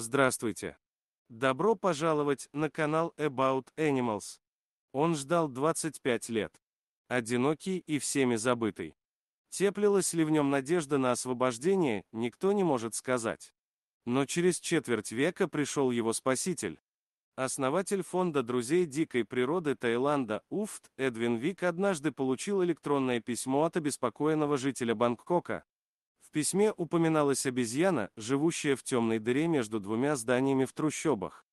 Здравствуйте! Добро пожаловать на канал About Animals. Он ждал 25 лет. Одинокий и всеми забытый. Теплилась ли в нем надежда на освобождение, никто не может сказать. Но через четверть века пришел его спаситель. Основатель фонда друзей дикой природы Таиланда Уфт Эдвин Вик однажды получил электронное письмо от обеспокоенного жителя Бангкока, в письме упоминалась обезьяна, живущая в темной дыре между двумя зданиями в трущобах.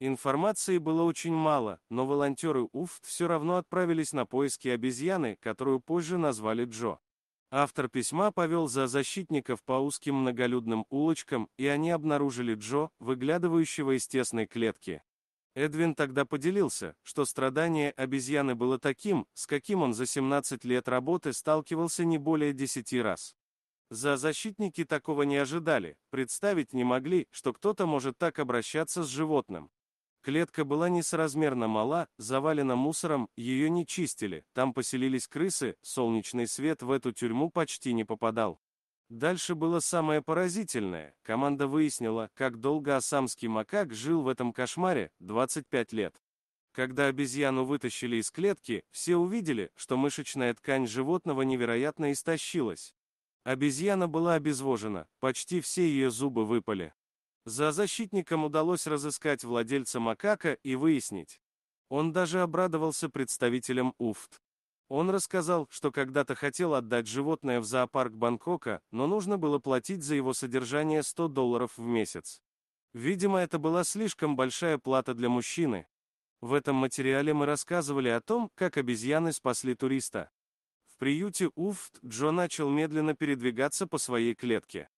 Информации было очень мало, но волонтеры УФТ все равно отправились на поиски обезьяны, которую позже назвали Джо. Автор письма повел за защитников по узким многолюдным улочкам, и они обнаружили Джо, выглядывающего из тесной клетки. Эдвин тогда поделился, что страдание обезьяны было таким, с каким он за 17 лет работы сталкивался не более 10 раз. За защитники такого не ожидали, представить не могли, что кто-то может так обращаться с животным. Клетка была несоразмерно мала, завалена мусором, ее не чистили, там поселились крысы, солнечный свет в эту тюрьму почти не попадал. Дальше было самое поразительное. Команда выяснила, как долго осамский макак жил в этом кошмаре, 25 лет. Когда обезьяну вытащили из клетки, все увидели, что мышечная ткань животного невероятно истощилась. Обезьяна была обезвожена, почти все ее зубы выпали. За защитником удалось разыскать владельца макака и выяснить. Он даже обрадовался представителям УФТ. Он рассказал, что когда-то хотел отдать животное в зоопарк Бангкока, но нужно было платить за его содержание 100 долларов в месяц. Видимо, это была слишком большая плата для мужчины. В этом материале мы рассказывали о том, как обезьяны спасли туриста приюте Уфт Джо начал медленно передвигаться по своей клетке.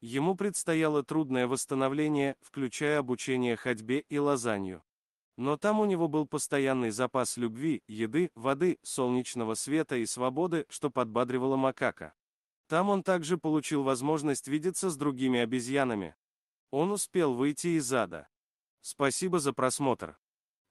Ему предстояло трудное восстановление, включая обучение ходьбе и лазанью. Но там у него был постоянный запас любви, еды, воды, солнечного света и свободы, что подбадривало макака. Там он также получил возможность видеться с другими обезьянами. Он успел выйти из ада. Спасибо за просмотр.